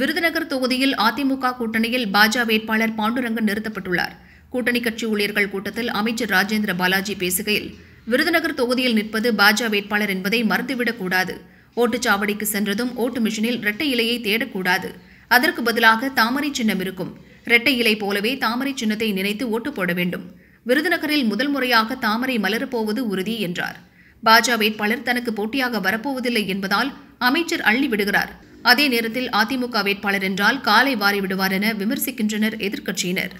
விருதுநகர் தொகுதியில் அதிமுக கூட்டணியில் பாஜக வேட்பாளர் பாண்டுரங்கன் நிறுத்தப்பட்டுள்ளார் கூட்டணி கட்சி ஊழியர்கள் கூட்டத்தில் அமைச்சர் ராஜேந்திர பாலாஜி பேசுகையில் விருதுநகர் தொகுதியில் நிற்பது பாஜக வேட்பாளர் என்பதை மறுத்துவிடக்கூடாது ஓட்டுச்சாவடிக்கு சென்றதும் ஓட்டு மிஷினில் இரட்டை இலையை தேடக்கூடாது அதற்கு பதிலாக தாமரை சின்னம் இருக்கும் இரட்டை இலை போலவே தாமரை சின்னத்தை நினைத்து ஓட்டு போட வேண்டும் விருதுநகரில் முதல் முறையாக தாமரை மலரப்போவது உறுதி என்றார் பாஜக வேட்பாளர் தனக்கு போட்டியாக வரப்போவதில்லை என்பதால் அமைச்சர் அள்ளி விடுகிறார் அதே நேரத்தில் அதிமுக வேட்பாளர் என்றால் காலை வாரிவிடுவார் என விமர்சிக்கின்றனர் எதிர்க்கட்சியினர்